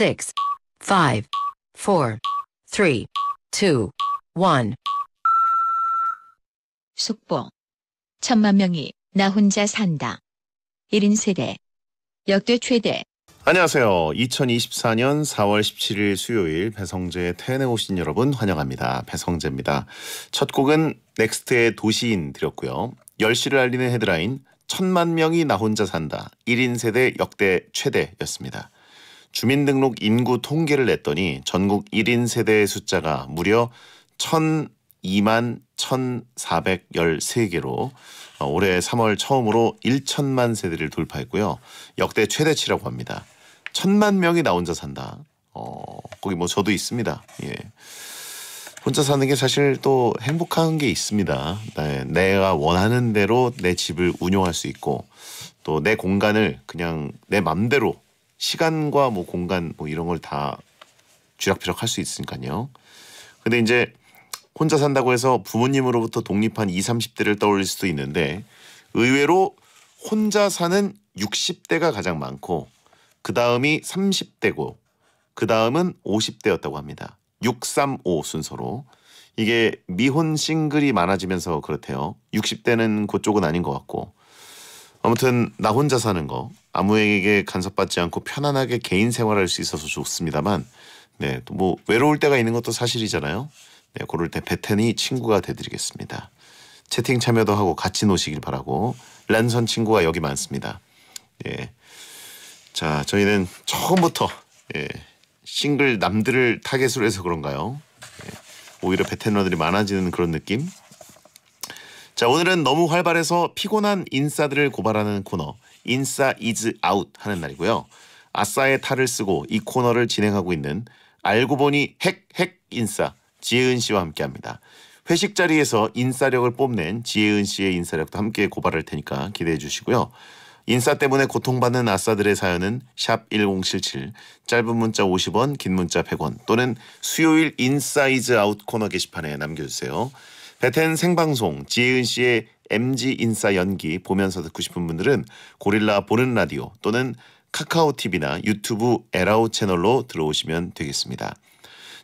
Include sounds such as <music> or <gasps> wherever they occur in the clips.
six, f i v 속보. 천만 명이 나 혼자 산다. 1인 세대. 역대 최대. 안녕하세요. 2024년 4월 17일 수요일 배성재의 태연에 오신 여러분 환영합니다. 배성재입니다. 첫 곡은 넥스트의 도시인 드렸고요. 10시를 알리는 헤드라인 천만 명이 나 혼자 산다. 1인 세대 역대 최대였습니다. 주민등록 인구 통계를 냈더니 전국 1인 세대의 숫자가 무려 1002만 1413개로 어, 올해 3월 처음으로 1천만 세대를 돌파했고요. 역대 최대치라고 합니다. 1 천만 명이 나 혼자 산다. 어, 거기 뭐 저도 있습니다. 예. 혼자 사는 게 사실 또 행복한 게 있습니다. 네, 내가 원하는 대로 내 집을 운영할 수 있고 또 내 공간을 그냥 내 맘대로 시간과 뭐 공간 뭐 이런 걸 다 쥐락펴락 할 수 있으니까요. 근데 이제 혼자 산다고 해서 부모님으로부터 독립한 20, 30대를 떠올릴 수도 있는데 의외로 혼자 사는 60대가 가장 많고 그 다음이 30대고 그 다음은 50대였다고 합니다. 635 순서로 이게 미혼 싱글이 많아지면서 그렇대요. 60대는 그쪽은 아닌 것 같고 아무튼 나 혼자 사는 거 아무에게 간섭받지 않고 편안하게 개인 생활할 수 있어서 좋습니다만 네, 또 뭐 외로울 때가 있는 것도 사실이잖아요. 네, 그럴 때 베텐이 친구가 되드리겠습니다 채팅 참여도 하고 같이 노시길 바라고 랜선 친구가 여기 많습니다. 예. 자, 저희는 처음부터 예, 싱글 남들을 타겟으로 해서 그런가요? 예, 오히려 베테너들이 많아지는 그런 느낌? 자, 오늘은 너무 활발해서 피곤한 인싸들을 고발하는 코너 인싸 이즈 아웃 하는 날이고요. 아싸의 탈을 쓰고 이 코너를 진행하고 있는 알고 보니 핵핵 인싸 지혜은 씨와 함께합니다. 회식 자리에서 인싸력을 뽐낸 지혜은 씨의 인싸력도 함께 고발할 테니까 기대해 주시고요. 인싸 때문에 고통받는 아싸들의 사연은 샵 1077 짧은 문자 50원 긴 문자 100원 또는 수요일 인사이즈 아웃 코너 게시판에 남겨주세요. 베텐 생방송 지혜은 씨의 MG 인싸 연기 보면서 듣고 싶은 분들은 고릴라 보는 라디오 또는 카카오 TV나 유튜브 에라오 채널로 들어오시면 되겠습니다.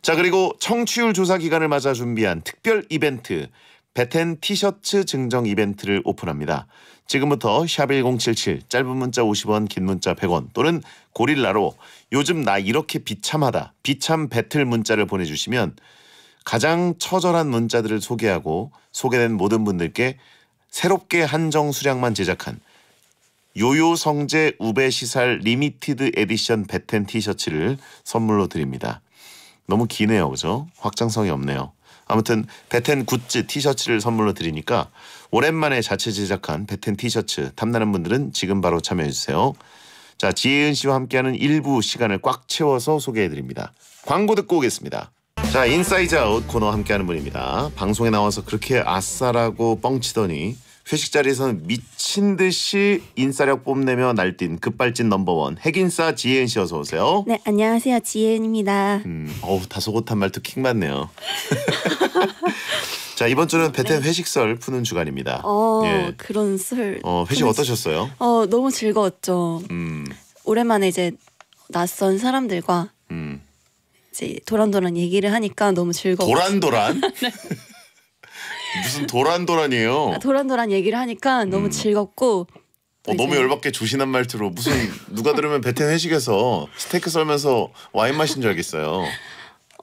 자 그리고 청취율 조사 기간을 맞아 준비한 특별 이벤트 베텐 티셔츠 증정 이벤트를 오픈합니다. 지금부터 샵 1077 짧은 문자 50원 긴 문자 100원 또는 고릴라로 요즘 나 이렇게 비참하다 비참 배틀 문자를 보내주시면 가장 처절한 문자들을 소개하고 소개된 모든 분들께 새롭게 한정 수량만 제작한 요요성재 우베시살 리미티드 에디션 베텐 티셔츠를 선물로 드립니다. 너무 기네요. 그죠? 확장성이 없네요. 아무튼 베텐 굿즈 티셔츠를 선물로 드리니까 오랜만에 자체 제작한 베텐 티셔츠 탐나는 분들은 지금 바로 참여해주세요. 자 지혜은 씨와 함께하는 일부 시간을 꽉 채워서 소개해드립니다. 광고 듣고 오겠습니다. 자 인사이즈 아웃 코너 함께하는 분입니다. 방송에 나와서 그렇게 아싸라고 뻥치더니 회식 자리에서는 미친 듯이 인싸력 뽐내며 날뛴 급발진 넘버원 핵인싸 지혜은 씨 어서 오세요. 네 안녕하세요 지혜은입니다. 음, 어우 다소곳한 말투 킹 맞네요. <laughs> 자 이번 주는 베텐 네. 회식설 푸는 주간입니다. 어 예. 그런 술. 어 회식 저는... 어떠셨어요? 어 너무 즐거웠죠. 음. 오랜만에 이제 낯선 사람들과 음. 이제 도란도란 얘기를 하니까 너무 즐거워. 도란도란? <laughs> 네. 무슨 도란도란이에요. 아, 도란도란 얘기를 하니까 너무 음. 즐겁고 어, 너무 열받게 조신한 말투로 무슨 누가 들으면 베텐 회식에서 스테이크 썰면서 와인 마신 줄 알겠어요.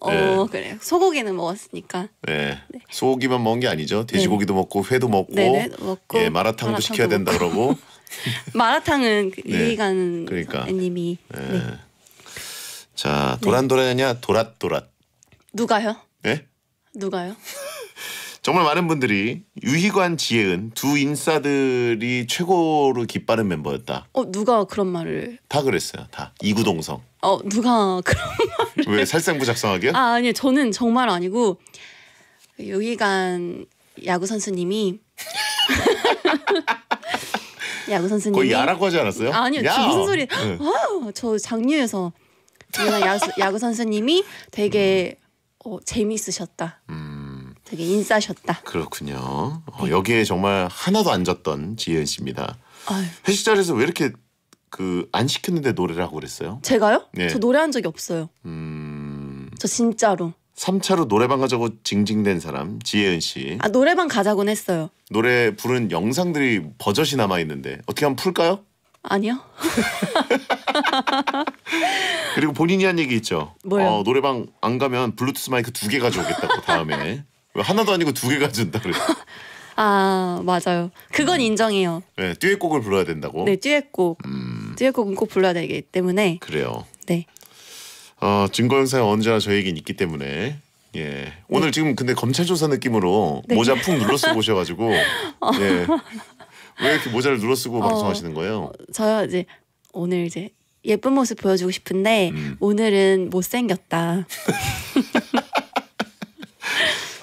어 네. 예. 그래요. 소고기는 먹었으니까. 네. 네. 소고기만 먹은 게 아니죠. 네. 돼지고기도 네. 먹고 회도 먹고, 네네, 네, 먹고 예, 마라탕도, 마라탕도 시켜야 먹고. 된다 그러고. <laughs> 마라탕은 이간 그 네. 그러니까. 님이. 예. 자 도란도란이냐 도랏도랏. 누가요? 네? 누가요? 정말 많은 분들이 유희관, 지혜은 두 인싸들이 최고로 기빠른 멤버였다. 어 누가 그런 말을? 다 그랬어요. 다 이구동성. 어 누가 <laughs> 그런 말을? 왜 살생부 작성하게요? 아 아니요 저는 정말 아니고 유희관 야구 선수님이 <laughs> 야구 선수님 거의 야라고 하지 않았어요? 아, 아니요 야. 무슨 소리? 네. 아, 저 장류에서 유희관 야구, 야구 선수님이 되게 음. 어, 재미있으셨다. 음. 되게 인싸셨다. 그렇군요. 어, 여기에 정말 하나도 안 졌던 지혜은 씨입니다. 아유. 회식 자리에서 왜 이렇게 그 안 시켰는데 노래를 고 그랬어요? 제가요? 네. 저 노래한 적이 없어요. 음... 저 진짜로. 3차로 노래방 가자고 징징댄 사람 지혜은 씨. 아 노래방 가자곤 했어요. 노래 부른 영상들이 버젓이 남아 있는데 어떻게 한번 풀까요? 아니요. <laughs> 그리고 본인이 한 얘기 있죠. 뭐요? 어, 노래방 안 가면 블루투스 마이크 두 개 가져오겠다고 다음에. 왜 하나도 아니고 두 개가 준다 그래? <laughs> 아 맞아요. 그건 음. 인정해요. 네, 듀엣곡을 불러야 된다고. 네, 듀엣곡. 음. 듀엣곡은 꼭 불러야 되기 때문에. 그래요. 네. 어, 증거영상 언제나 저에겐 있기 때문에 예 네. 오늘 지금 근데 검찰 조사 느낌으로 네. 모자 푹 눌러 쓰고 오셔가지고 <laughs> 어. 예. 왜 이렇게 모자를 눌러 쓰고 어. 방송하시는 거예요? 저요 이제 오늘 이제 예쁜 모습 보여주고 싶은데 음. 오늘은 못 생겼다. <laughs>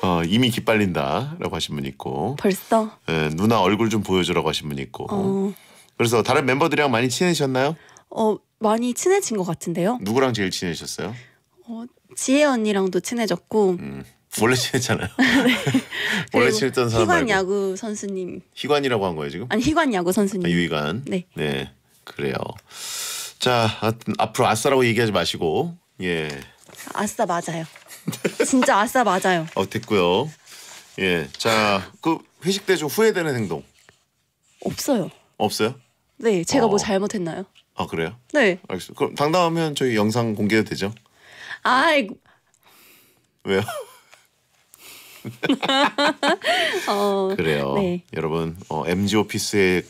어, 이미 기빨린다라고 하신 분 있고. 벌써? 예, 누나 얼굴 좀 보여주라고 하신 분 있고. 어. 그래서 다른 멤버들이랑 많이 친해지셨나요? 어 많이 친해진 것 같은데요. 누구랑 제일 친해지어요어 지혜 언니랑도 친해졌고. 음, 원래 친했잖아요. <laughs> 네. <laughs> 원래 친했던 사람 희관 말고. 야구 선수님. 희관이라고 한 거예요 지금? 아니 희관 야구 선수님. 아, 유희관. 네. 네 그래요. 자 아, 앞으로 아싸라고 얘기하지 마시고 예. 아싸 맞아요. 진짜 아싸 맞아요. 어 됐고요. 예, 자 그 회식 때 좀 후회되는 행동 없어요. 없어요? 네, 제가 뭐 어. 뭐 잘못했나요? 아 그래요? 네. 알겠습니다. 그럼 당당하면 저희 영상 공개도 되죠? 아이 왜요? <laughs> 어, 그래요. 네. 여러분 어, MG 오피스의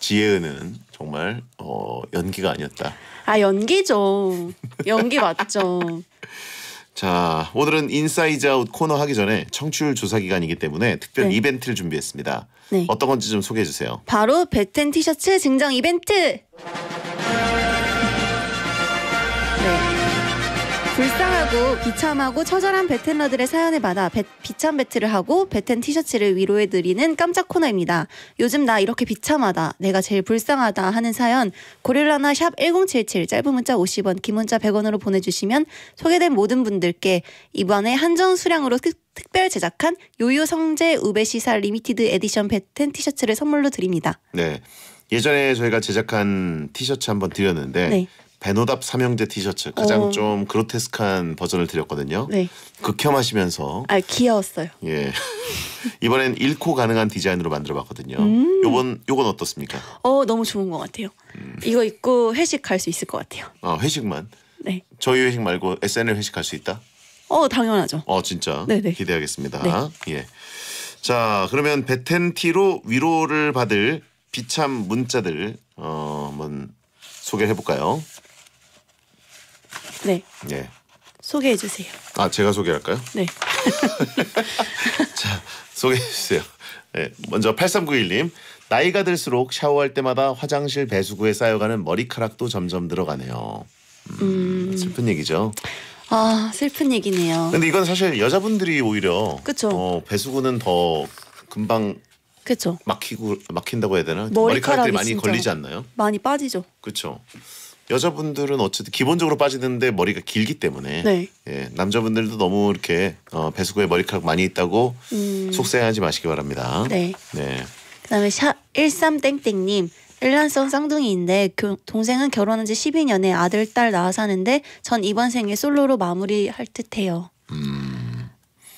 지혜은은 정말 어, 연기가 아니었다. 아 연기죠. 연기 맞죠. <laughs> 자, 오늘은 인사이즈 아웃 코너 하기 전에 청취율 조사 기간이기 때문에 특별 네. 이벤트를 준비했습니다. 네. 어떤 건지 좀 소개해 주세요. 바로 백텐 티셔츠 증정 이벤트. 네. 불쌍하고 비참하고 처절한 베텐러들의 사연을 받아 배, 비참 배틀을 하고 베텐 티셔츠를 위로해드리는 깜짝 코너입니다. 요즘 나 이렇게 비참하다, 내가 제일 불쌍하다 하는 사연 고릴라나 샵 1077 짧은 문자 50원, 긴 문자 100원으로 보내주시면 소개된 모든 분들께 이번에 한정 수량으로 특, 특별 제작한 요요 성재 우베시사 리미티드 에디션 베텐 티셔츠를 선물로 드립니다. 네. 예전에 저희가 제작한 티셔츠 한번 드렸는데 네. 베노답 삼형제 티셔츠 가장 어. 좀 그로테스크한 버전을 드렸거든요. 네. 극혐하시면서 아 귀여웠어요. 예. <laughs> 이번엔 잃고 가능한 디자인으로 만들어봤거든요. 음. 요번 요건 어떻습니까? 어 너무 좋은 것 같아요. 음. 이거 입고 회식 갈 수 있을 것 같아요. 어 회식만. 네. 저희 회식 말고 SNL 회식 갈 수 있다? 어 당연하죠. 어 진짜. 네네. 네. 기대하겠습니다. 네. 예. 자 그러면 베텐티로 위로를 받을 비참 문자들 어 한번 소개해 볼까요? 네. 네. 예. 소개해 주세요. 아 제가 소개할까요? 네. <laughs> 자 소개해 주세요. 네, 예, 먼저 8391님 나이가 들수록 샤워할 때마다 화장실 배수구에 쌓여가는 머리카락도 점점 들어가네요. 음, 음... 슬픈 얘기죠. 아 슬픈 얘기네요. 근데 이건 사실 여자분들이 오히려 그쵸. 어, 배수구는 더 금방 그쵸. 막히고 막힌다고 해야 되나? 머리카락이, 머리카락이 많이 진짜. 걸리지 않나요? 많이 빠지죠. 그렇죠. 여자분들은 어쨌든 기본적으로 빠지는데 머리가 길기 때문에 네. 예, 남자분들도 너무 이렇게 어, 배수구에 머리카락 많이 있다고 음. 속상해하지 마시기 바랍니다. 네. 네. 그다음에 13땡땡님 일란성 쌍둥이인데 그 동생은 결혼한 지 12년에 아들 딸 낳아 사는데 전 이번 생에 솔로로 마무리할 듯해요. 음.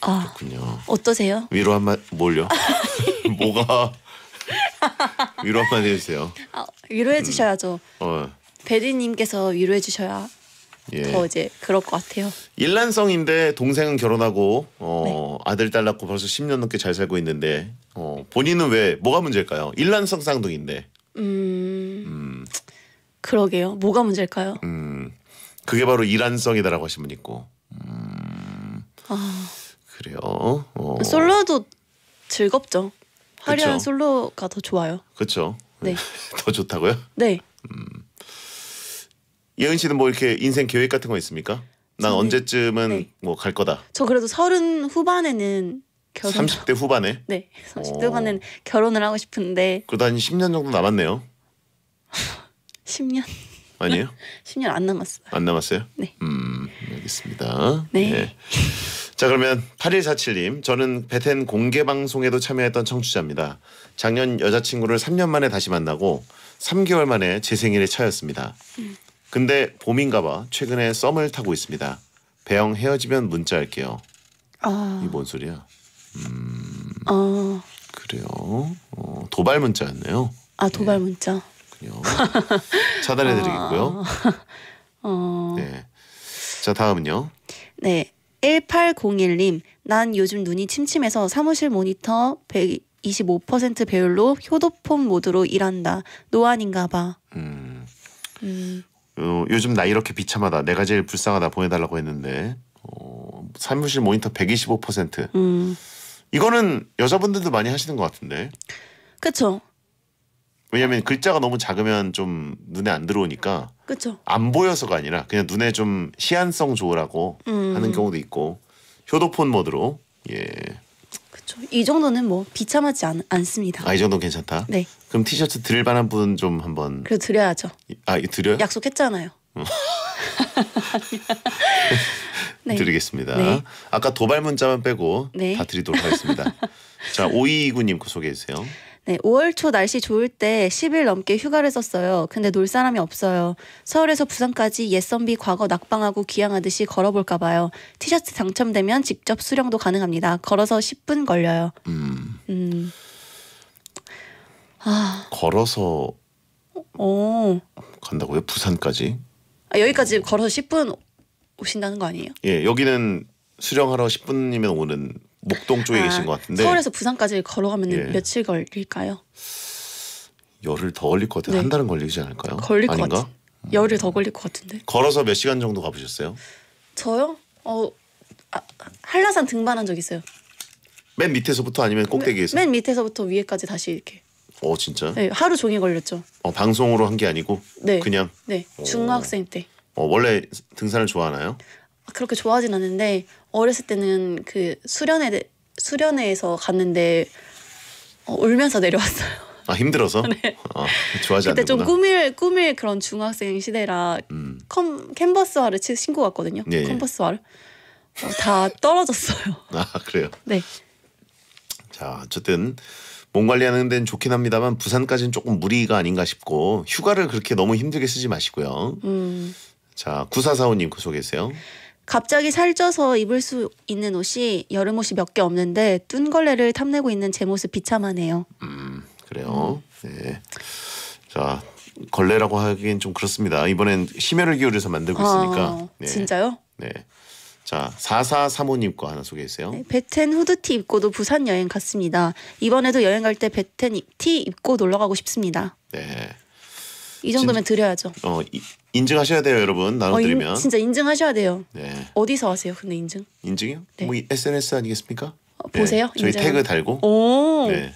아, 그렇군요. 어떠세요? 위로 한마 뭘요? 아, <laughs> 뭐가 네. 위로 한마디 해주세요. 아, 위로해 주셔야죠. 음. 어. 베리님께서 위로해 주셔야 예. 더 이제 그럴 것 같아요. 일란성인데 동생은 결혼하고 어, 네. 아들 딸 낳고 벌써 10년 넘게 잘 살고 있는데 어, 본인은 왜 뭐가 문제일까요? 일란성 쌍둥이인데. 음, 음. 그러게요. 뭐가 문제일까요? 음. 그게 바로 일란성이다라고 하신 분 있고. 음. 아. 그래요. 어. 솔로도 즐겁죠. 화려한 그쵸? 솔로가 더 좋아요. 그렇죠. 네. <laughs> 더 좋다고요? 네. 음. 예은 씨는 뭐 이렇게 인생 계획 같은 거 있습니까? 난 저는- 언제쯤은 네. 뭐갈 거다. 저 그래도 서른 후반에는 결혼 30대 후반에. 네 30대 후반에는 결혼을 하고 싶은데 그러다 한 10년 정도 남았네요. 10년 <laughs> 아니에요? 10년 <laughs> 안 남았어요. 안 남았어요? 네. 음, 알겠습니다. 네. 예. 자 그러면 8147님 저는 베텐 공개 방송에도 참여했던 청취자입니다. 작년 여자친구를 3년 만에 다시 만나고 3개월 만에 제 생일에 차였습니다. 음. 근데 봄인가 봐. 최근에 썸을 타고 있습니다. 배영 헤어지면 문자할게요. 아. 이뭔 소리야? 음. 어. 그래요. 어, 도발 문자였네요. 아 도발 네. 문자. 그냥 차단해 드리겠고요. <laughs> 어. 어. 네. 자 다음은요. 네. 1801님, 난 요즘 눈이 침침해서 사무실 모니터 125% 배율로 효도폰 모드로 일한다. 노안인가 봐. 음. 음. 어, 요즘 나 이렇게 비참하다. 내가 제일 불쌍하다 보내달라고 했는데 어, 사무실 모니터 125%. 음. 이거는 여자분들도 많이 하시는 것 같은데. 그렇죠. 왜냐하면 글자가 너무 작으면 좀 눈에 안 들어오니까. 그렇죠. 안 보여서가 아니라 그냥 눈에 좀시안성 좋으라고 음. 하는 경우도 있고 효도폰 모드로 예. 그렇죠. 이 정도는 뭐 비참하지 않, 않 습니다 아 이 정도 괜찮다. 네. 그럼 티셔츠 드릴 만한 분 좀 한번. 그래 드려야죠. 아 드려요? 약속했잖아요. 어. <laughs> <laughs> 네. 드리겠습니다. 네. 아까 도발 문자만 빼고 네. 다 드리도록 하겠습니다. <laughs> 자 오이구님 그 소개해 주세요. 네, 5월 초 날씨 좋을 때 10일 넘게 휴가를 썼어요. 근데 놀 사람이 없어요. 서울에서 부산까지 옛선비 과거 낙방하고 귀향하듯이 걸어볼까 봐요. 티셔츠 당첨되면 직접 수령도 가능합니다. 걸어서 10분 걸려요. 음. 음. 아. 걸어서 어. 간다고요? 부산까지? 아, 여기까지 걸어서 10분 오신다는 거 아니에요? 예, 여기는 수령하러 10분이면 오는 목동 쪽에 아, 계신 것 같은데 서울에서 부산까지 걸어가면 예. 며칠 걸릴까요? 열흘 더 걸릴 것 같아요. 네. 한 달은 걸리지 않을까요? 걸릴 아닌가? 것 같아요. 열흘 더 걸릴 것 같은데. 걸어서 몇 시간 정도 가보셨어요? 저요? 어 아, 한라산 등반한 적 있어요. 맨 밑에서부터 아니면 꼭대기에서? 맨, 맨 밑에서부터 위에까지 다시 이렇게. 어 진짜? 네 하루 종일 걸렸죠. 어 방송으로 한 게 아니고? 네. 그냥? 네 어. 중학생 때. 어 원래 등산을 좋아하나요? 아, 그렇게 좋아하진 않는데 어렸을 때는 그 수련회 수련회에서 갔는데 어, 울면서 내려왔어요. <laughs> 아 힘들어서? 네. 아, 좋아하지 않는 그때 좀 꾸밀 꾸밀 그런 중학생 시대라 음. 컴 캔버스화를 신고 갔거든요. 예, 예. 버스화를 어, 다 떨어졌어요. <laughs> 아 그래요? 네. 자 어쨌든 몸 관리하는 데는 좋긴 합니다만 부산까지는 조금 무리가 아닌가 싶고 휴가를 그렇게 너무 힘들게 쓰지 마시고요. 음. 자 구사사오님 그 소개세요. 갑자기 살쪄서 입을 수 있는 옷이 여름 옷이 몇 개 없는데 뚠걸레를 탐내고 있는 제 모습 비참하네요. 음 그래요. 네. 자 걸레라고 하기좀 그렇습니다. 이번엔 심혈을 기울여서 만들고 아, 있으니까. 아, 네. 진짜요? 네. 자, 4435님 거 하나 소개해주세요. 네, 베텐 후드티 입고도 부산 여행 갔습니다. 이번에도 여행 갈 때 베텐 티 입고 놀러 가고 싶습니다. 네. 이 정도면 진, 드려야죠. 어, 이, 인증하셔야 돼요, 여러분. 나눠드리면. 어, 인, 진짜 인증하셔야 돼요. 네. 어디서 하세요? 근데 인증? 인증이요? 네. 뭐 SNS 아니겠습니까? 어, 보세요. 네. 저희 인증. 태그 달고. 오. 네.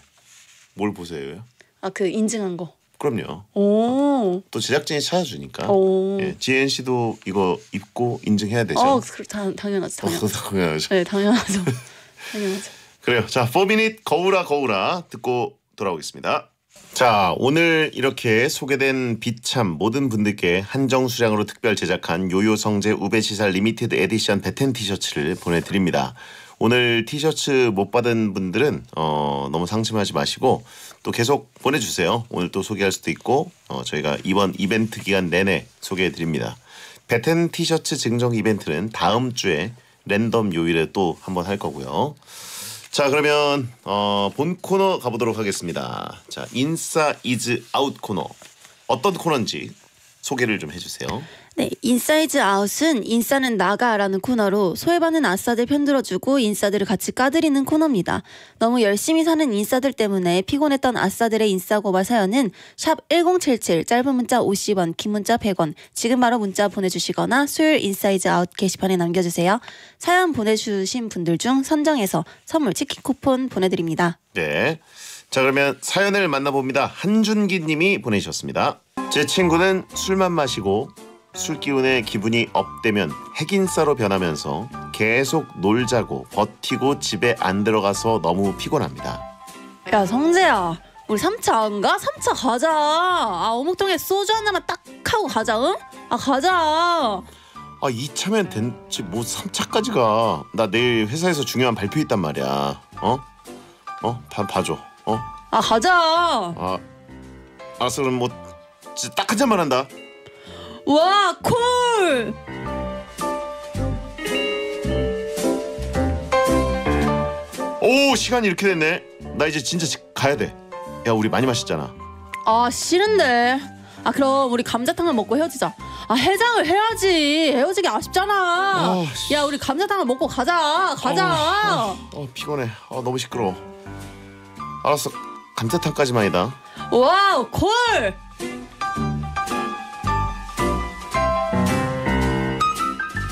뭘보세요아 그 인증한 거. 그럼요. 오. 또 제작진이 찾아주니까. 오. 예, 지은 씨도 이거 입고 인증해야 되죠. 어, 그, 당, 당연하죠. 당연하죠. 어, 당연하죠. 네, 당연하죠. <laughs> 당연하죠. 그래요. 자, 4미닛 거울아 거울아 듣고 돌아오겠습니다. 자 오늘 이렇게 소개된 비참 모든 분들께 한정 수량으로 특별 제작한 요요성재 우베시살 리미티드 에디션 베텐 티셔츠를 보내드립니다. 오늘 티셔츠 못 받은 분들은 어, 너무 상심하지 마시고 또 계속 보내주세요. 오늘 또 소개할 수도 있고 어, 저희가 이번 이벤트 기간 내내 소개해드립니다. 베텐 티셔츠 증정 이벤트는 다음 주에 랜덤 요일에 또 한번 할 거고요. 자 그러면 어, 본 코너 가보도록 하겠습니다. 자인사 이즈 아웃 코너 어떤 코너인지 소개를 좀 해주세요. 네, 인사이즈 아웃은 인싸는 나가라는 코너로 소외받는 아싸들 편들어주고 인싸들을 같이 까드리는 코너입니다. 너무 열심히 사는 인싸들 때문에 피곤했던 아싸들의 인싸 고발 사연은 샵 1077 짧은 문자 50원, 긴 문자 100원 지금 바로 문자 보내주시거나 수요일 인사이즈 아웃 게시판에 남겨주세요. 사연 보내주신 분들 중 선정해서 선물 치킨 쿠폰 보내드립니다. 네. 자 그러면 사연을 만나봅니다. 한준기 님이 보내주셨습니다. 제 친구는 술만 마시고 술기운에 기분이 업되면 핵인싸로 변하면서 계속 놀자고 버티고 집에 안 들어가서 너무 피곤합니다. 야 성재야 우리 3차 안 가? 3차 가자. 아 어묵통에 소주 하나만 딱 하고 가자 응? 아 가자. 아 이참엔 된지 뭐 3차까지 가. 나 내일 회사에서 중요한 발표 있단 말이야. 어? 어? 봐, 봐줘. 어? 아 가자. 아 알았어 아, 뭐딱 한 잔만 한다. 와, 콜! 오, 시간이 이렇게 됐네. 나 이제 진짜 집 가야 돼. 야, 우리 많이 마셨잖아. 아, 싫은데. 아, 그럼 우리 감자탕을 먹고 헤어지자. 아, 해장을 해야지. 헤어지기 아쉽잖아. 아, 야, 우리 감자탕을 먹고 가자. 가자. 어, 어, 어, 피곤해. 어, 너무 시끄러워. 알았어. 감자탕까지만이다. 와우, 콜!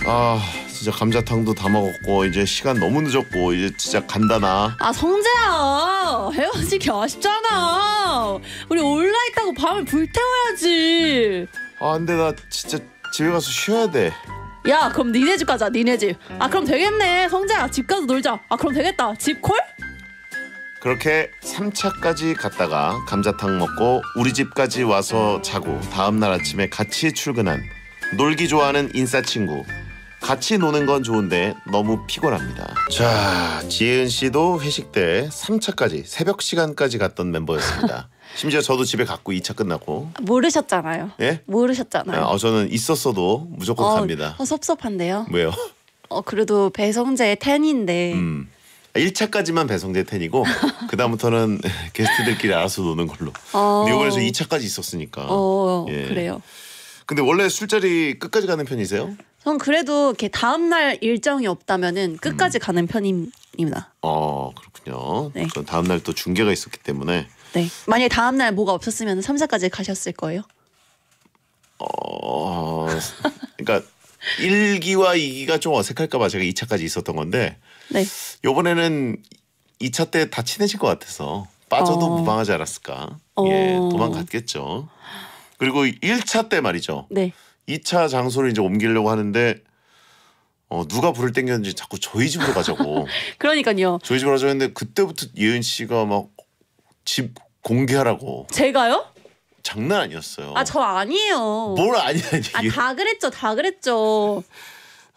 아 진짜 감자탕도 다 먹었고 이제 시간 너무 늦었고 이제 진짜 간다나 아 성재야 헤어지기 아쉽잖아 우리 올라있다고 밤을 불태워야지 아 근데 나 진짜 집에 가서 쉬어야 돼 야 그럼 니네 집 가자 니네 집 아 그럼 되겠네 성재야 집 가서 놀자 아 그럼 되겠다 집 콜? 그렇게 3차까지 갔다가 감자탕 먹고 우리 집까지 와서 자고 다음날 아침에 같이 출근한 놀기 좋아하는 인싸 친구 같이 노는 건 좋은데 너무 피곤합니다. 자, 지은 씨도 회식 때 3차까지 새벽 시간까지 갔던 멤버였습니다. <laughs> 심지어 저도 집에 갔고 2차 끝나고 모르셨잖아요. 예? 모르셨잖아요. 아, 저는 있었어도 무조건 어, 갑니다. 어, 섭섭한데요. 왜요? 어, 그래도 배성재 텐인데 음. 1차까지만 배성재 텐이고 <laughs> 그다음부터는 게스트들끼리 알아서 노는 걸로. 어... 뉴욕에서 2차까지 있었으니까. 어, 예. 그래요. 근데 원래 술자리 끝까지 가는 편이세요? 전 그래도 이렇게 다음 날 일정이 없다면은 끝까지 음. 가는 편입니다. 어 그렇군요. 네. 다음 날 또 중계가 있었기 때문에 네. 만약에 다음 날 뭐가 없었으면 3, 4까지 가셨을 거예요? 어 그러니까 1기와 2기가 좀 어색할까 봐 제가 2차까지 있었던 건데 네. 요번에는 2차 때 다 친해질 것 같아서 빠져도 어. 무방하지 않았을까? 어. 예, 도망갔겠죠. 그리고 1차 때 말이죠. 네. 2차 장소를 이제 옮기려고 하는데 어, 누가 불을 땡겼는지 자꾸 저희 집으로 가자고. <laughs> 그러니까요. 저희 집으로 가자고 했는데 그때부터 예은 씨가 막 집 공개하라고. 제가요? 장난 아니었어요. 아 저 아니에요. 뭘 아니야 이게. 아다 아, 그랬죠, 다 그랬죠.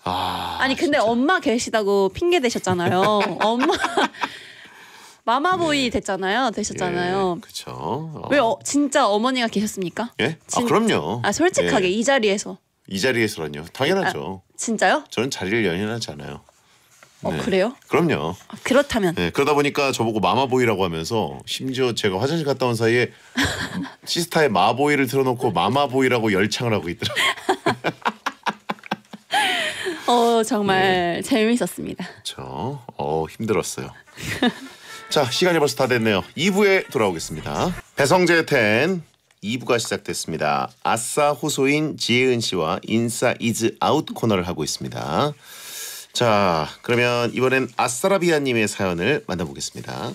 아, 아니 근데 진짜. 엄마 계시다고 핑계 대셨잖아요. 엄마 마마보이 네. 됐잖아요. 되셨잖아요. 예, 그렇죠. 어. 왜 어, 진짜 어머니가 계셨습니까? 예? 아, 진... 아 그럼요. 아 솔직하게 예. 이 자리에서. 이 자리에서라뇨. 당연하죠. 아, 진짜요? 저는 자리를 연연하지 않아요. 어 네. 그래요? 그럼요. 아, 그렇다면. 네, 그러다 보니까 저보고 마마보이라고 하면서 심지어 제가 화장실 갔다 온 사이에 시스타의 마보이를 틀어놓고 마마보이라고 열창을 하고 있더라고요. <laughs> 어 정말 네. 재미있었습니다. 그렇죠. 어 힘들었어요. <laughs> 자, 시간이 벌써 다 됐네요. 2부에 돌아오겠습니다. 배성재 텐 2부가 시작됐습니다. 아싸 호소인 지혜은 씨와 인싸 이즈 아웃 코너를 하고 있습니다. 자, 그러면 이번엔 아싸라비아 님의 사연을 만나보겠습니다.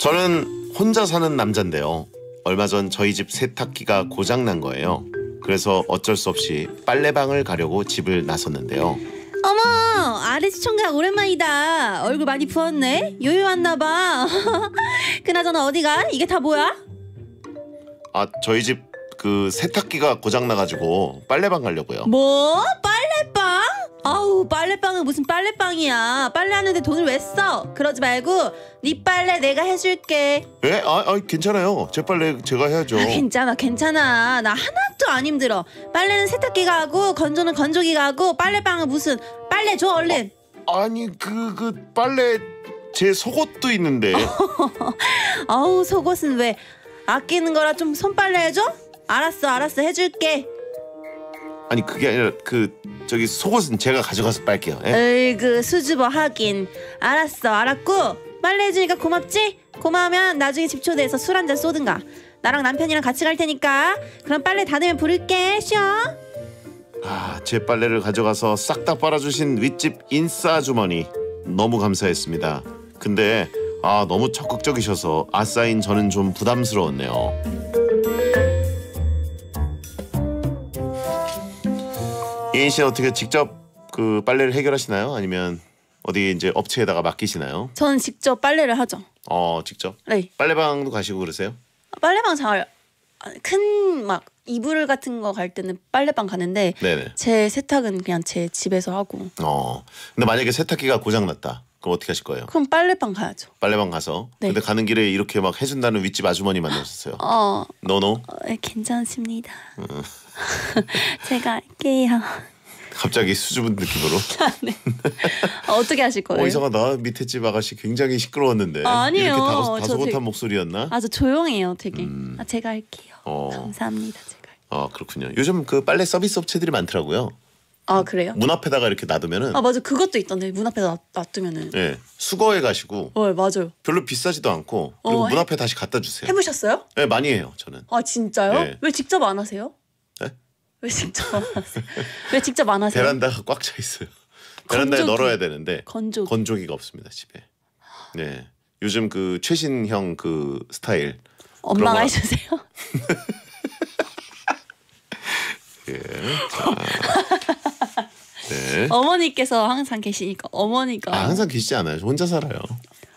저는 혼자 사는 남잔데요. 얼마 전 저희 집 세탁기가 고장 난 거예요. 그래서 어쩔 수 없이 빨래방을 가려고 집을 나섰는데요. 어머 아래 시청각 오랜만이다 얼굴 많이 부었네 요요 왔나봐 <laughs> 그나저나 어디가 이게 다 뭐야 아 저희 집 그 세탁기가 고장 나가지고 빨래방 가려고요 뭐 빨... 아우 빨래방은 무슨 빨래방이야 빨래하는데 돈을 왜 써? 그러지 말고 네 빨래 내가 해줄게 예? 아, 아 괜찮아요 제 빨래 제가 해야죠 아, 괜찮아 괜찮아 나 하나도 안 힘들어 빨래는 세탁기가 하고 건조는 건조기가 하고 빨래방은 무슨 빨래 줘 얼른 아, 아니 그그 그 빨래 제 속옷도 있는데 <laughs> 아우 속옷은 왜 아끼는 거라 좀 손빨래 해줘? 알았어 알았어 해줄게 아니 그게 아니라 그 저기 속옷은 제가 가져가서 빨게요. 예? 으이그 수줍어 하긴 알았어 알았고 빨래해주니까 고맙지? 고마우면 나중에 집 초대해서 술 한 잔 쏘든가 나랑 남편이랑 같이 갈 테니까 그럼 빨래 다 되면 부를게 쉬어 아, 제 빨래를 가져가서 싹 다 빨아주신 윗집 인싸 주머니 너무 감사했습니다. 근데 아 너무 적극적이셔서 아싸인 저는 좀 부담스러웠네요. 예인 씨는 어떻게 직접 그 빨래를 해결하시나요? 아니면 어디 이제 업체에다가 맡기시나요? 저는 직접 빨래를 하죠. 어 직접? 네. 빨래방도 가시고 그러세요? 아, 빨래방 잘큰막 아, 이불 같은 거 갈 때는 빨래방 가는데 네네. 제 세탁은 그냥 제 집에서 하고. 어. 근데 만약에 세탁기가 고장 났다. 그럼 어떻게 하실 거예요? 그럼 빨래방 가야죠. 빨래방 가서. 네. 근데 가는 길에 이렇게 막 해준다는 윗집 아주머니 만났었어요. 어. 노노. 어, 예, 괜찮습니다. 음. <laughs> 제가 할게요. 갑자기 수줍은 느낌으로. <laughs> 아, 네. 아, 어떻게 하실 거예요? 어, 이상하다. 밑에 집 아가씨 굉장히 시끄러웠는데. 아, 아니에요. 이렇게 다소, 다소곳한 되게... 목소리였나? 아주 조용해요. 되게. 음... 아, 제가 할게요. 어... 감사합니다. 제가. 아 그렇군요. 요즘 그 빨래 서비스 업체들이 많더라고요. 아 그래요? 문 앞에다가 이렇게 놔두면은 아 맞아 그것도 있던데 문앞에 놔두면은 네, 수거해 가시고 네, 맞아요 별로 비싸지도 않고 그리고 어, 문 앞에 다시 갖다 주세요 해보셨어요? 네, 많이 해요 저는 아 진짜요? 왜 직접 안 하세요? 왜 직접 안 하세요? 왜 직접 안 하세요? 베란다가 꽉 차 있어요. 베란다에 건조기. 널어야 되는데 건조기. 건조기가 없습니다 집에. 네, 요즘 그 최신형 그 스타일. 엄마가 해주세요. <laughs> 예. 네. 어머니께서 항상 계시니까 어머니가 아, 항상 계시지 않아요. 저 혼자 살아요.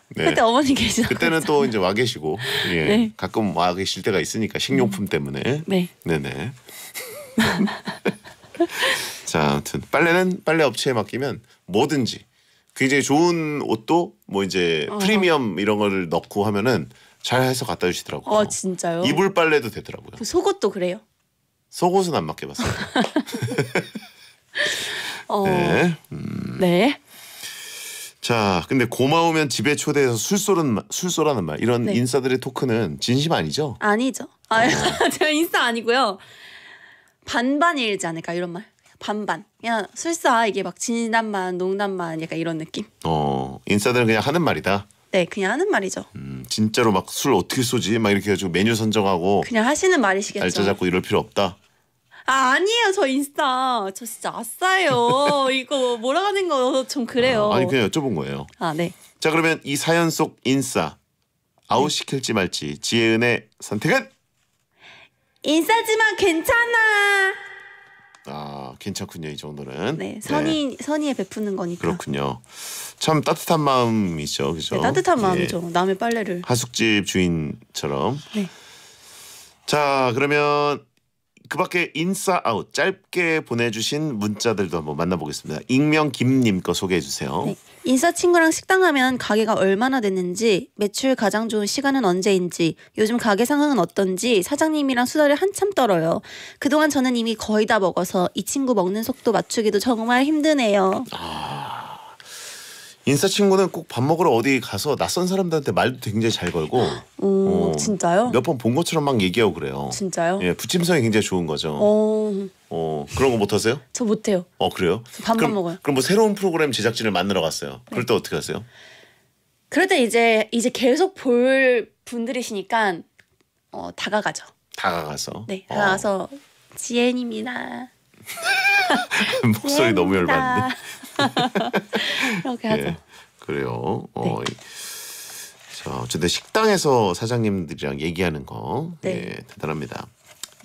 네. 그때 어머니 계시죠. 그때는 또 이제 와 계시고 예. 네. 가끔 와 계실 때가 있으니까 식료품 음. 때문에 네. 네네. <laughs> 자, 아무튼 빨래는 빨래 업체에 맡기면 뭐든지 굉장히 좋은 옷도 뭐 이제 어. 프리미엄 이런 거를 넣고 하면은 잘 해서 갖다 주시더라고요. 어, 진짜요? 이불 빨래도 되더라고요. 그 속옷도 그래요? 속옷은 안 맡겨봤어요. <laughs> 어. 네. 음. 네. 자, 근데 고마우면 집에 초대해서 술소란 술소라는 말 이런 네. 인싸들의 토크는 진심 아니죠? 아니죠. 아, 어. <laughs> 제가 인싸 아니고요. 반반일지 않을까 이런 말. 반반. 그냥 술사 아, 이게 막진담만농담만 약간 이런 느낌. 어, 인싸들은 그냥 하는 말이다. 네, 그냥 하는 말이죠. 음, 진짜로 막 술 어떻게 쏘지? 막 이렇게 해가지고 메뉴 선정하고 그냥 하시는 말이시겠죠. 날짜 잡고 이럴 필요 없다. 아 아니에요 저 인싸 저 진짜 아싸요 <laughs> 이거 뭐라가는거 좀 그래요. 아, 니 그냥 여쭤본 거예요. 아 네. 자 그러면 이 사연 속 인싸 아웃 시킬지 말지 지혜은의 선택은 인싸지만 괜찮아. 아 괜찮군요 이 정도는. 네, 네 선의 선의에 베푸는 거니까. 그렇군요. 참 따뜻한 마음이죠, 그죠? 네, 따뜻한 예. 마음이죠. 남의 빨래를. 하숙집 주인처럼. 네. 자 그러면 그 밖에 인싸 아웃 짧게 보내주신 문자들도 한번 만나보겠습니다. 익명 김님 거 소개해 주세요. 네. 인싸 친구랑 식당 가면 가게가 얼마나 됐는지 매출 가장 좋은 시간은 언제인지 요즘 가게 상황은 어떤지 사장님이랑 수다를 한참 떨어요. 그동안 저는 이미 거의 다 먹어서 이 친구 먹는 속도 맞추기도 정말 힘드네요. 아... 인사 친구는 꼭 밥 먹으러 어디 가서 낯선 사람들한테 말도 굉장히 잘 걸고 <gasps> 오, 어, 진짜요? 몇 번 본 것처럼 막 얘기하고 그래요. 진짜요? 예, 붙임성이 굉장히 좋은 거죠. 어, 어 그런 거못 하세요? 저 못해요. 어 그래요? 밥만 그럼, 먹어요. 그럼 뭐 새로운 프로그램 제작진을 만나러 갔어요. 네. 그럴 때 어떻게 하세요? 그럴 때 이제 이제 계속 볼 분들이시니까 어, 다가가죠. 다가가서. 네, 어. 다가가서 지혜입니다. <laughs> 목소리 너무 열받네. 이렇게 <laughs> 예, 하죠. 예, 그래요. 어, 네. 자, 어쨌든 식당에서 사장님들이랑 얘기하는 거 네. 예, 대단합니다.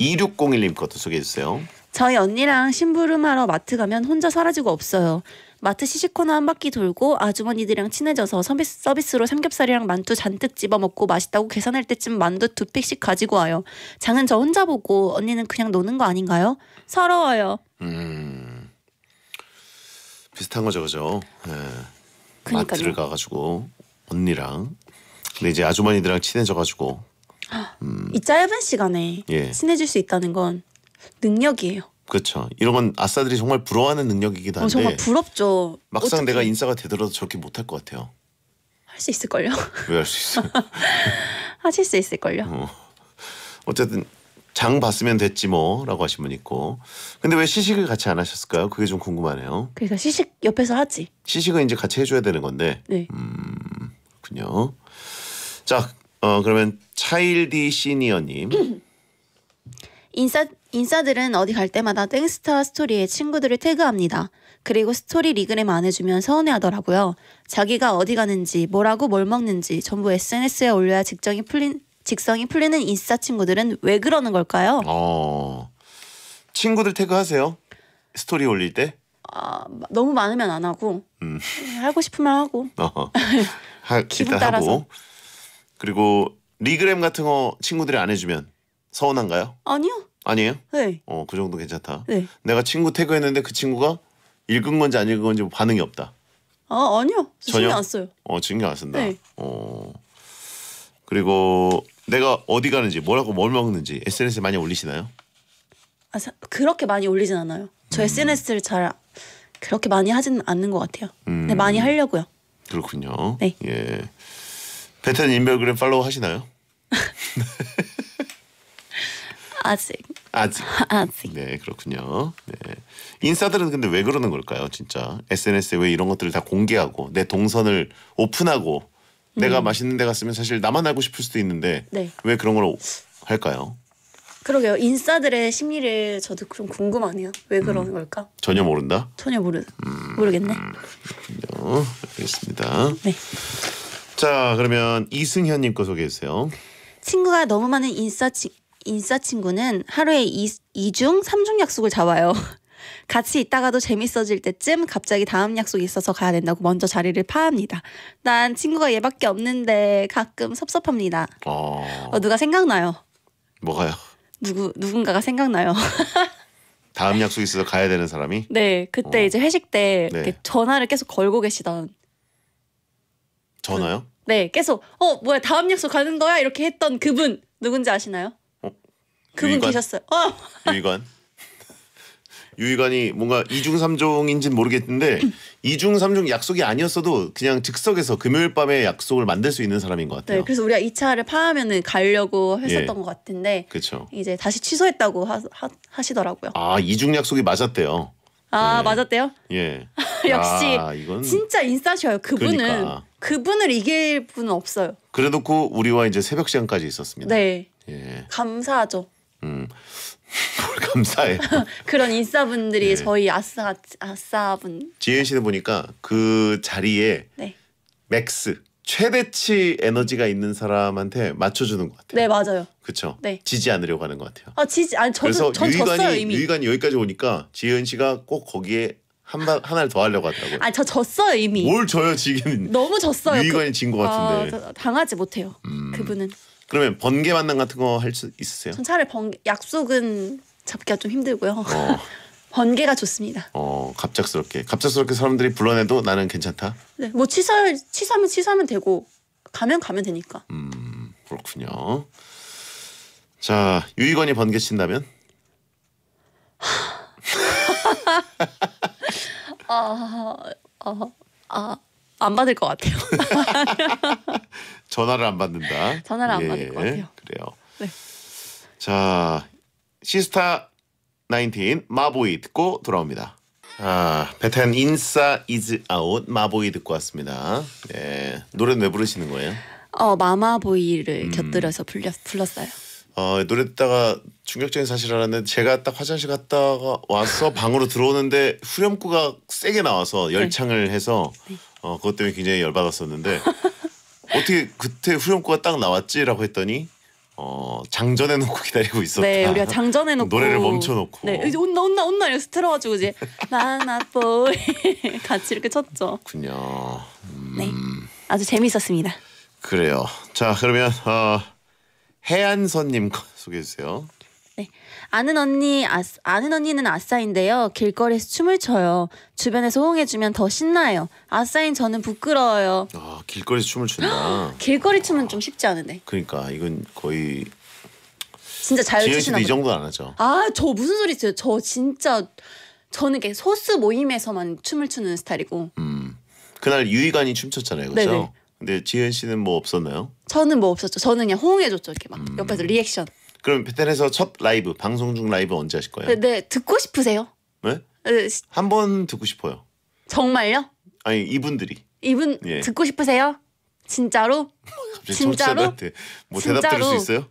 2601님 것도 소개해 주세요. 저희 언니랑 심부름하러 마트 가면 혼자 사라지고 없어요. 마트 시식코너 한 바퀴 돌고 아주머니들이랑 친해져서 서비스, 로 삼겹살이랑 만두 잔뜩 집어먹고 맛있다고 계산할 때쯤 만두 두 팩씩 가지고 와요. 장은 저 혼자 보고 언니는 그냥 노는 거 아닌가요? 서러워요. 음... 비슷한 거죠, 그죠? 예. 그니까요. 마트를 가가지고 언니랑 근데 이제 아주머니들랑 친해져가지고 음, 이 짧은 시간에 예. 친해질 수 있다는 건 능력이에요. 그렇죠. 이런 건 아싸들이 정말 부러워하는 능력이기도 한데 어, 정말 부럽죠. 막상 어떻게... 내가 인싸가 되더라도 저렇게 못할 것 같아요. 할 수 있을걸요? 왜 할 수 있어? <laughs> 하실 수 있을걸요? 어. 어쨌든 장 봤으면 됐지 뭐라고 하신 분 있고 근데 왜 시식을 같이 안 하셨을까요? 그게 좀 궁금하네요. 그러니 시식 옆에서 하지. 시식은 이제 같이 해줘야 되는 건데. 네. 음, 그렇 자, 어 그러면 차일디 시니어님. <clears throat> 인싸 인싸들은 어디 갈 때마다 땡스타 스토리에 친구들을 태그합니다. 그리고 스토리 리그램 안 해주면 서운해하더라고요. 자기가 어디 가는지 뭐라고 뭘 먹는지 전부 SNS에 올려야 직장이 풀린 직성이 풀리는 인싸 친구들은 왜 그러는 걸까요? 어, 친구들 태그하세요. 스토리 올릴 때. 아, 너무 많으면 안 하고 음. 하고 싶으면 하고. 어, 하, <laughs> 기분 따라서. 하고. 그리고 리그램 같은 거 친구들이 안 해주면 서운한가요? 아니요. 아니에요? 네. 어, 그 정도 괜찮다. 네. 내가 친구 태그했는데 그 친구가 읽은 건지 안 읽은 건지 반응이 없다. 아 아니요. 전혀 신경 안 써요. 어 신경 안 쓴다. 네. 어 그리고 내가 어디 가는지 뭐라고 뭘 먹는지 SNS에 많이 올리시나요? 아, 사, 그렇게 많이 올리진 않아요. 저 음. SNS를 잘 그렇게 많이 하진 않는 것 같아요. 음. 근데 많이 하려고요. 그렇군요. 네. 예. 베텐 인별그램 팔로우 하시나요? <laughs> 아직. 아직. <laughs> 아직. 네, 그렇군요. 네. 인싸들은 근데 왜 그러는 걸까요, 진짜? SNS에 왜 이런 것들을 다 공개하고 내 동선을 오픈하고 내가 네. 맛있는 데 갔으면 사실 나만 알고 싶을 수도 있는데 네. 왜 그런 걸 할까요? 그러게요. 인싸들의 심리를 저도 좀 궁금하네요. 왜 그러는 음. 걸까? 전혀 모른다. 전혀 모르 음. 모르겠네. 그 알겠습니다. 네. 자 그러면 이승현님 거 소개해 주세요. 친구가 너무 많은 인싸 친 인싸 친구는 하루에 이, 중삼중 약속을 잡아요. 같이 있다가도 재밌어질 때쯤 갑자기 다음 약속이 있어서 가야 된다고 먼저 자리를 파합니다. 난 친구가 얘밖에 없는데 가끔 섭섭합니다. 어... 어 누가 생각나요? 뭐가요? 누구 누군가가 생각나요. <laughs> 다음 약속 있어서 가야 되는 사람이? 네, 그때 어. 이제 회식 때 네. 전화를 계속 걸고 계시던. 전화요? 그, 네, 계속 어 뭐야 다음 약속 가는 거야 이렇게 했던 그분 누군지 아시나요? 어? 그분 유이관? 계셨어요. 어. 유이관. 유희관이 뭔가 2중3종인지는 모르겠는데 2중3종 <clears throat> 약속이 아니었어도 그냥 즉석에서 금요일 밤에 약속을 만들 수 있는 사람인 것 같아요. 네, 그래서 우리가 2 차를 파하면은 가려고 했었던 예. 것 같은데 그쵸. 이제 다시 취소했다고 하, 하, 시더라고요아 2중 약속이 맞았대요. 아 예. 맞았대요? 예. <laughs> 역시 아, 이건... 진짜 인싸셔요. 그분은 그러니까. 그분을 이길 분은 없어요. 그래놓고 우리와 이제 새벽 시간까지 있었습니다. 네. 예. 감사하죠. 음. 뭘 감사해. <laughs> 그런 인싸분들이 네. 저희 아싸 아싸분. 지은 씨는 보니까 그 자리에 네. 맥스 최대치 에너지가 있는 사람한테 맞춰주는 것 같아요. 네 맞아요. 그렇죠. 네. 지지 않으려고 하는 것 같아요. 아 지지 아니 저 그래서 전 유희관이 졌어요, 이미. 유희관이 여기까지 오니까 지은 씨가 꼭 거기에 한바, 하나를 더 하려고 하더라고요. 아저 졌어요 이미. 뭘 져요 지금? 너무 졌어요. 유희관이 그... 진것 같은데. 아, 당하지 못해요. 음... 그분은. 그러면 번개 만남 같은 거 할 수 있으세요? 전 차라리 번 약속은 잡기가 좀 힘들고요. 어. <laughs> 번개가 좋습니다. 어 갑작스럽게 갑작스럽게 사람들이 불러내도 나는 괜찮다. 네, 뭐 취소 취소면취소면 되고 가면 가면 되니까. 음 그렇군요. 자 유희건이 번개 친다면? 아, 아, 아. 안 받을 것 같아요. <laughs> 전화를 안 받는다. 전화를 안 받을 예, 것 같아요. 그래요. 네. 자, 시스타 19 마보이 듣고 돌아옵니다. 아, 베텐 인싸 이즈 아웃 마보이 듣고 왔습니다. 네. 노래는 왜 부르시는 거예요? 어, 마마보이를 음. 곁들여서 불렸, 불렀어요. 어, 노래 듣다가 충격적인 사실 을 알았는데 제가 딱 화장실 갔다가 와서 방으로 들어오는데 후렴구가 세게 나와서 열창을 네. 해서 네. 어, 그것 때문에 굉장히 열받았었는데 <laughs> 어떻게 그때 후렴구가 딱 나왔지라고 했더니 어, 장전해 놓고 <laughs> 기다리고 있었다. 네, 우리가 장전해 놓고 노래를 멈춰 놓고. 네, 이제 온나 온나 온나 이래서 틀어가지고 이제 <laughs> 나나보이 같이 이렇게 쳤죠. 군요. 음... 네, 아주 재미있었습니다. 그래요. 자, 그러면 어, 해안선님 소개해 주세요. 아는 언니, 아, 아는 언니는 아싸인데요. 길거리에서 춤을 춰요. 주변에서 호응해주면 더 신나요. 아싸인 저는 부끄러워요. 아, 길거리에서 춤을 춘다. <gasps> 길거리 춤은 좀 쉽지 않은데. 그러니까 이건 거의 진짜 잘 추시나 이 정도 안 하죠. 아, 저 무슨 소리 있어요. 저 진짜 저는 게 소스 모임에서만 춤을 추는 스타일이고. 음. 그날 유희관이 춤췄잖아요. 그렇죠? 네네. 근데 지은 씨는 뭐 없었나요? 저는 뭐 없었죠. 저는 그냥 호응해줬죠. 이렇게 막 음. 옆에서 리액션. 그럼 베텔에서 첫 라이브 방송 중 라이브 언제 하실 거예요? 네, 네. 듣고 싶으세요? 네? 네. 시- 한번 듣고 싶어요. 정말요? 아니 이분들이 이분 예. 듣고 싶으세요? 진짜로? 갑자기 진짜로? 뭐 대답 들을 수 진짜로? 있어요?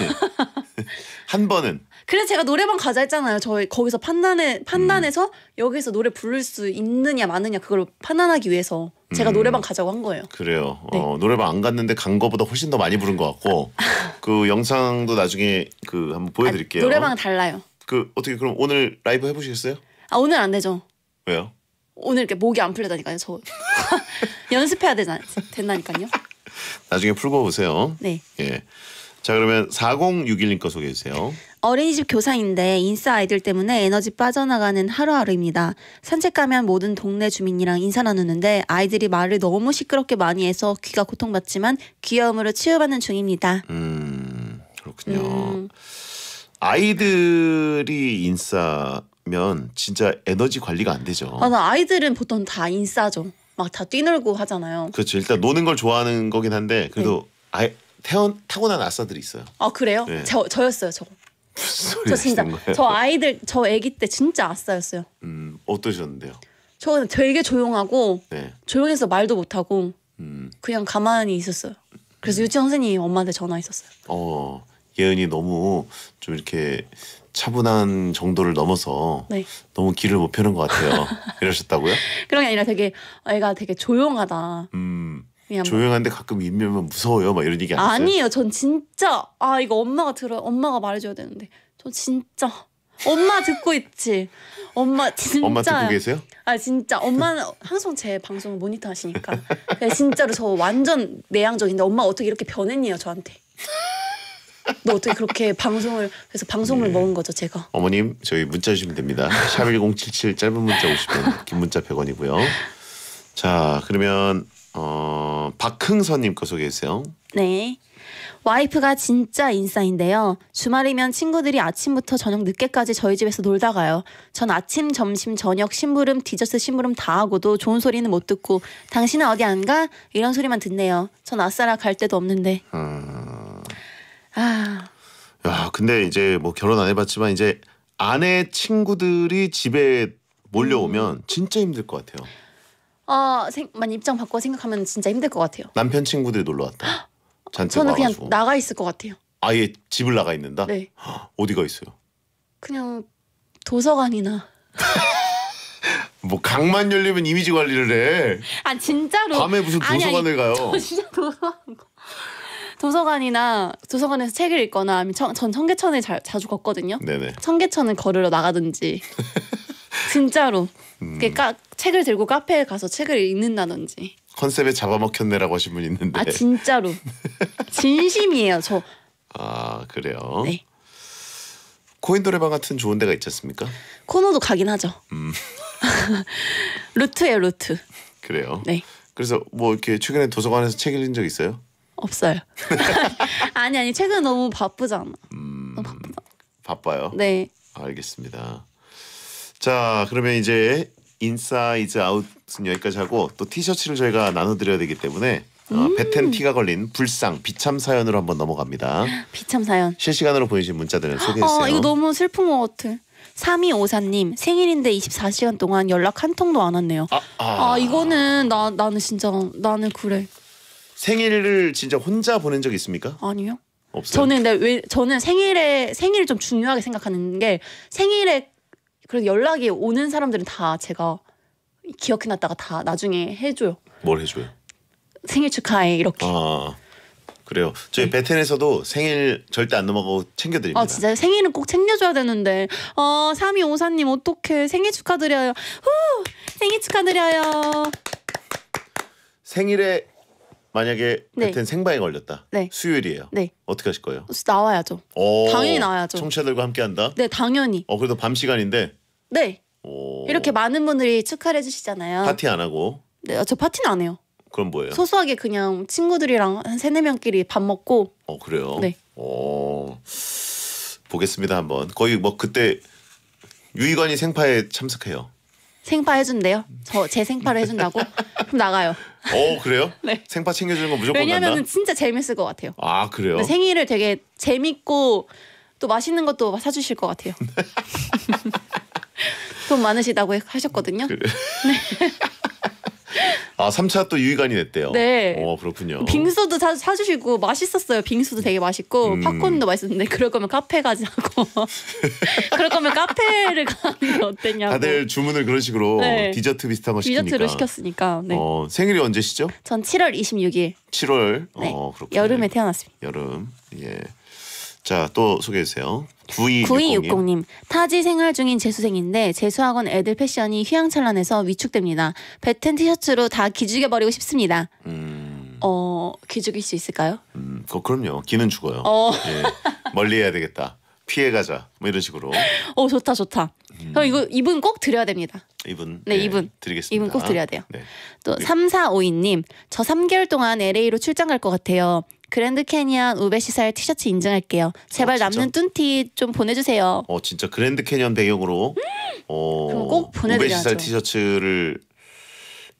예. <laughs> 한 번은 그래서 제가 노래방 가자 했잖아요. 저희 거기서 판단해 판단해서 음. 여기서 노래 부를 수 있느냐 마느냐 그걸 판단하기 위해서. 제가 음. 노래방 가자고 한 거예요. 그래요. 네. 어, 노래방 안 갔는데 간 거보다 훨씬 더 많이 부른 것 같고 <laughs> 그 영상도 나중에 그 한번 보여드릴게요. 아, 노래방 달라요. 그 어떻게 그럼 오늘 라이브 해보시겠어요? 아 오늘 안 되죠. 왜요? 오늘 이렇게 목이 안 풀리다니까요. 저 <laughs> 연습해야 되나 된다니까요. 나중에 풀고 오세요. 네. 예. 자 그러면 4061님 거 소개해 주세요. 어린이집 교사인데 인싸 아이들 때문에 에너지 빠져나가는 하루하루입니다. 산책 가면 모든 동네 주민이랑 인사 나누는데 아이들이 말을 너무 시끄럽게 많이 해서 귀가 고통받지만 귀여움으로 치유받는 중입니다. 음, 그렇군요. 음. 아이들이 인싸면 진짜 에너지 관리가 안 되죠. 맞아, 아이들은 보통 다 인싸죠. 막 다 뛰놀고 하잖아요. 그렇죠. 일단 노는 걸 좋아하는 거긴 한데 그래도 네. 아이 태어 타고난 아싸들이 있어요. 아 그래요? 네. 저 저였어요, 저. 저 진짜 저 아이들 저 아기 때 진짜 아싸였어요. 음 어떠셨는데요? 저는 되게 조용하고 네. 조용해서 말도 못하고 음. 그냥 가만히 있었어요. 그래서 음. 유치원 선생님 엄마한테 전화했었어요. 어 예은이 너무 좀 이렇게 차분한 정도를 넘어서 네. 너무 길을 못 펴는 것 같아요. <laughs> 이러셨다고요? 그런 게 아니라 되게 애가 되게 조용하다. 음. 그냥 뭐 조용한데 가끔 인면면 무서워요. 막 이런 얘기 안 했어요? 아니에요. 전 진짜 아 이거 엄마가 들어 엄마가 말해줘야 되는데 전 진짜 엄마 듣고 있지. 엄마 진짜 엄마 듣고 계세요? 아 진짜 엄마는 항상 제 방송 모니터 하시니까 진짜로 저 완전 내향적인데 엄마 어떻게 이렇게 변했니요 저한테. 너 어떻게 그렇게 방송을 그래서 방송을 네. 먹은 거죠 제가 어머님 저희 문자 주시면 됩니다 샵1077 <laughs> 짧은 문자 50원 긴 문자 100원이고요 자 그러면 어, 박흥선님 거 소개해주세요. 네. 와이프가 진짜 인싸인데요. 주말이면 친구들이 아침부터 저녁 늦게까지 저희 집에서 놀다 가요. 전 아침, 점심, 저녁, 심부름, 디저트 심부름 다 하고도 좋은 소리는 못 듣고 당신은 어디 안 가? 이런 소리만 듣네요. 전 아싸라 갈 데도 없는데. 음... 아. 야, 근데 이제 뭐 결혼 안 해봤지만 이제 아내 친구들이 집에 몰려오면 음. 진짜 힘들 것 같아요. 어, 생, 만 입장 바꿔 생각하면 진짜 힘들 것 같아요. 남편 친구들이 놀러 왔다. <gasps> 잔뜩 저는 그냥 와가지고. 나가 있을 것 같아요. 아예 집을 나가 있는다. 네. <gasps> 어디가 있어요? 그냥 도서관이나 <laughs> 뭐 강만 열리면 이미지 관리를 해. 아 진짜로 밤에 무슨 아니, 아니, 가요. 저 진짜 도서관 도서관이나 도서관에서 책을 읽거나 전 청계천을 자, 자주 걷거든요. 네네. 청계천을 걸으러 나가든지 <laughs> 진짜로. 음. 까, 책을 들고 카페에 가서 책을 읽는다든지. 컨셉에 잡아먹혔네라고 하신 분 있는데. 아 진짜로. <laughs> 진심이에요 저. 아 그래요. 네. 코인 노래방 같은 좋은 데가 있지 않습니까? 코너도 가긴 하죠. 음. <laughs> 루트예요 루트. 그래요. 네. 그래서 뭐 이렇게 최근에 도서관에서 책 읽은 적 있어요? 없어요. <laughs> 아니 아니 최근 너무 바쁘잖아. 음, 너무 바쁘다. 바빠요. 네. 알겠습니다. 자 그러면 이제 인사이즈 아웃은 여기까지 하고 또 티셔츠를 저희가 나눠드려야 되기 때문에 어, 배텐 음. 티가 걸린 불상 비참 사연으로 한번 넘어갑니다. 비참 사연. 실시간으로 보내주신 문자들을 어, 소개했어요. 아, 이거 너무 슬픈 것 같아. 3 2 5사님 생일인데 24시간 동안 연락 한 통도 안 왔네요. 아, 아. 아 이거는 나 나는 진짜 나는 그래. 생일을 진짜 혼자 보낸 적 있습니까? 아니요. 없어요? 저는 근데 왜 저는 생일에 생일을 좀 중요하게 생각하는 게 생일에 그래서 연락이 오는 사람들은 다 제가 기억해놨다가 다 나중에 해줘요. 뭘 해줘요? 생일 축하해 이렇게. 아 그래요. 저희 네. 베텐에서도 생일 절대 안 넘어가고 챙겨드립니다. 아 진짜 생일은 꼭 챙겨줘야 되는데 어3 2오사님 어떻게 생일 축하드려요. 후 생일 축하드려요. 생일에 만약에 네. 베텐 생방에 걸렸다. 네. 수요일이에요. 네. 어떻게 하실 거예요? 나와야죠. 당연히 나와야죠. 청취자들과 함께한다. 네 당연히. 어 그래도 밤 시간인데 네. 오. 이렇게 많은 분들이 축하를 해주시잖아요. 파티 안 하고? 네, 어, 저 파티는 안 해요. 그럼 뭐예요? 소소하게 그냥 친구들이랑 한 세네 명끼리 밥 먹고. 어 그래요? 네. 오. 보겠습니다 한번. 거의 뭐 그때 유희관이 생파에 참석해요. 생파 해준대요. 저 제 생파를 해준다고? <laughs> 그럼 나가요. 어 그래요? <laughs> 네. 생파 챙겨주는 거 무조건 왜냐하면 진짜 재밌을 것 같아요. 아 그래요? 생일을 되게 재밌고 또 맛있는 것도 사주실 것 같아요. <laughs> 돈 많으시다고 하셨거든요. 그래. 네. <laughs> 아, 3차 또 유희관이 됐대요. 네. 어, 그렇군요. 빙수도 사, 사주시고 맛있었어요. 빙수도 되게 맛있고 음. 팝콘도 맛있었는데 그럴 거면 카페 가자고. <laughs> 그럴 거면 카페를 가는 게 어땠냐고. 다들 주문을 그런 식으로 네. 디저트 비슷한 거 시키니까. 디저트를 시켰으니까. 네. 어, 생일이 언제시죠? 전 7월 26일. 7월. 네. 어, 그렇군요. 여름에 태어났습니다. 여름. 예. 자, 또 소개해 주세요. 9260 님. 타지 생활 중인 재수생인데 재수학원 애들 패션이 휘황찬란해서 위축됩니다. 뱉은 티셔츠로 다 기죽여 버리고 싶습니다. 음. 어, 기죽일 수 있을까요? 음, 어, 그럼요. 기는 죽어요. 어. 예. 멀리 해야 되겠다. 피해 가자. 뭐 이런 식으로. <laughs> 어, 좋다, 좋다. 음. 그럼 이거 이분 꼭 드려야 됩니다. 이분. 네, 네 이분. 드리겠습니다. 이분 꼭 드려야 돼요. 네. 또 3452님. 저 3개월 동안 LA로 출장 갈 것 같아요. 그랜드 캐니언 우베 시살 티셔츠 인증할게요. 제발 어, 남는 뚠티 좀 보내주세요. 어 진짜 그랜드 캐니언 배경으로 음! 어, 꼭 우베 시사 티셔츠를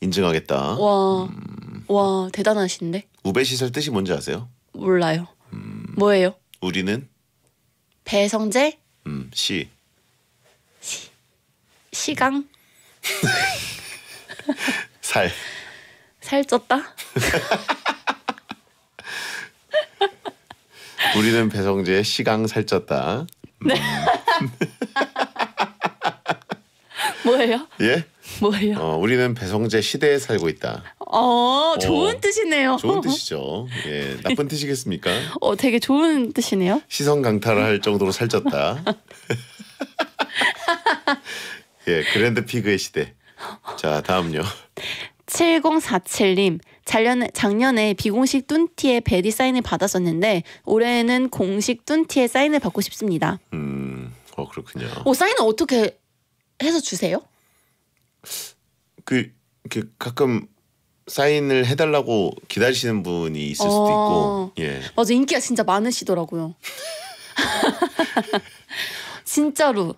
인증하겠다. 와, 음. 와 대단하신데. 우베 시설 뜻이 뭔지 아세요? 몰라요. 음. 뭐예요? 우리는 배성재. 음, 시. 시. 시강. <laughs> 살. 살쪘다. <laughs> 우리는 배성재의 시강 살쪘다. 음. 네. <laughs> 뭐예요? 예? 뭐예요? 어, 우리는 배성재 시대에 살고 있다. 어, 좋은 어, 뜻이네요. 좋은 뜻이죠. 예, 나쁜 뜻이겠습니까? 어, 되게 좋은 뜻이네요. 시선 강탈을 할 정도로 살쪘다. <laughs> 예, 그랜드 피그의 시대. 자, 다음요. 7047님. 작년에, 작년에 비공식 뚠티의 베디 사인을 받았었는데 올해는 공식 뚠티의 사인을 받고 싶습니다. 음, 어 그렇군요. 어 사인은 어떻게 해서 주세요? 그이 가끔 사인을 해달라고 기다리시는 분이 있을 수도 어. 있고, 예. 맞아 인기가 진짜 많으시더라고요. <laughs> 진짜로.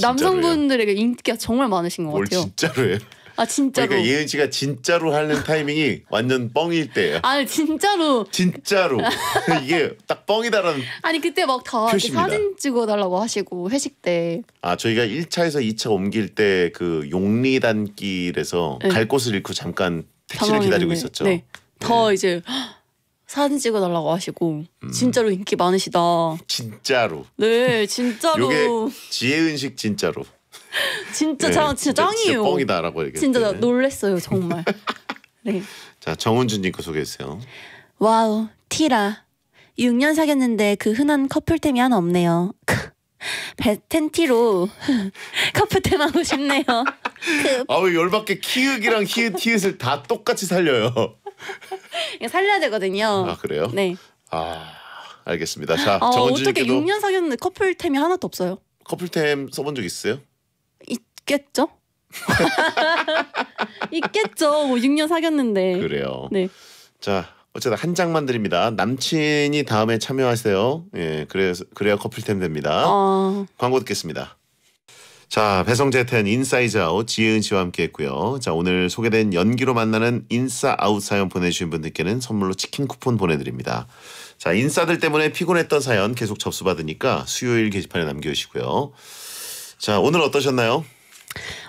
남성분들에게 인기가 정말 많으신 것 같아요. 진짜로요 아 진짜로. 그러니까 예은 씨가 진짜로 하는 타이밍이 완전 뻥일 때예요. 아 진짜로. 진짜로 <laughs> 이게 딱 뻥이다라는. 아니 그때 막 다 사진 찍어달라고 하시고 회식 때. 아 저희가 1차에서 2차 옮길 때 그 용리단길에서 네. 갈 곳을 잃고 잠깐 택시를 기다리고 있었죠. 네. 더 네. 이제 <gasps> 사진 찍어달라고 하시고 음. 진짜로 인기 많으시다. 진짜로. 네, 진짜로. 이게 지혜은식 진짜로. <laughs> 진짜 네, 진짜 짱이에요. 진짜 이다라고 얘기. 진짜 놀랬어요 정말. <laughs> 네. 자 정은준님 거 소개했어요. 와우 티라 6년 사귀었는데 그 흔한 커플템이 하나 없네요. 배텐티로 <laughs> 커플템 하고 싶네요. 아우 열받게 키읔이랑 히읗 히읗을 다 똑같이 살려요. 살려야 되거든요. 아 그래요? 네. 아 알겠습니다. 자 아, 어, 정은준님께도 어떻게 6년 사귀었는데 커플템이 하나도 없어요? 커플템 써본 적 있어요? 있겠죠? <laughs> 있겠죠. 뭐 6년 사귀었는데. 그래요. 네. 자, 어쨌든 한 장만 드립니다. 남친이 다음에 참여하세요. 예, 그래서 그래야 커플템 됩니다. 어... 광고 듣겠습니다. 자, 배성재 텐 인사이즈 아웃 지혜은 씨와 함께 했고요. 자, 오늘 소개된 연기로 만나는 인싸 아웃 사연 보내주신 분들께는 선물로 치킨 쿠폰 보내드립니다. 자, 인싸들 때문에 피곤했던 사연 계속 접수받으니까 수요일 게시판에 남겨주시고요. 자, 오늘 어떠셨나요?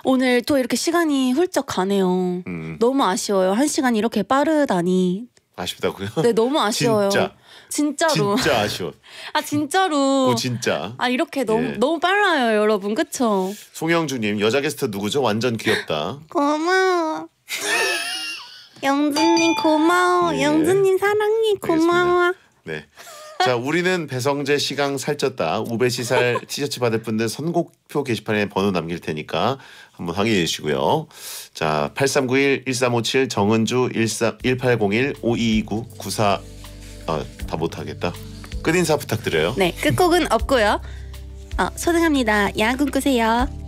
오늘 또 이렇게 시간이 훌쩍 가네요. 음. 너무 아쉬워요. 한 시간 이렇게 빠르다니. 아쉽다고요? 네, 너무 아쉬워요. 진짜. 진짜로. 진짜 아쉬워. 아 진짜로. 오 진짜. 아 이렇게 너무 예. 너무 빨라요, 여러분. 그쵸? 송영주님 여자 게스트 누구죠? 완전 귀엽다. 고마워. 영준님 고마워. 예. 영준님 사랑해 고마워. 네. 자, 우리는 배성재 시강 살쪘다. 우배시살 <laughs> 티셔츠 받을 분들 선곡표 게시판에 번호 남길 테니까 한번 확인해 주시고요. 자, 8391-1357 정은주 1801-5229-94 아, 다 못하겠다. 끝인사 부탁드려요. 네, 끝곡은 없고요. 어, 소등합니다. 야구 꾸세요.